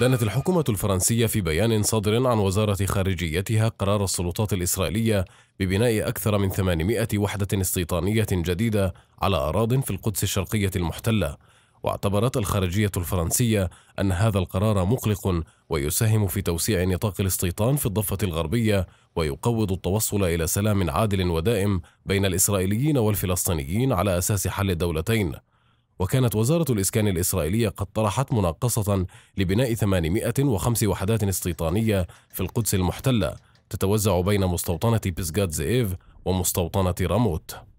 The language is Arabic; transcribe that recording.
دانت الحكومة الفرنسية في بيان صادر عن وزارة خارجيتها قرار السلطات الإسرائيلية ببناء أكثر من 800 وحدة استيطانية جديدة على أراضٍ في القدس الشرقية المحتلة، واعتبرت الخارجية الفرنسية أن هذا القرار مقلق ويساهم في توسيع نطاق الاستيطان في الضفة الغربية ويقوض التوصل إلى سلام عادل ودائم بين الإسرائيليين والفلسطينيين على أساس حل الدولتين. وكانت وزارة الإسكان الإسرائيلية قد طرحت مناقصة لبناء 805 وحدات استيطانية في القدس المحتلة تتوزع بين مستوطنة بسجاد زئيف ومستوطنة راموت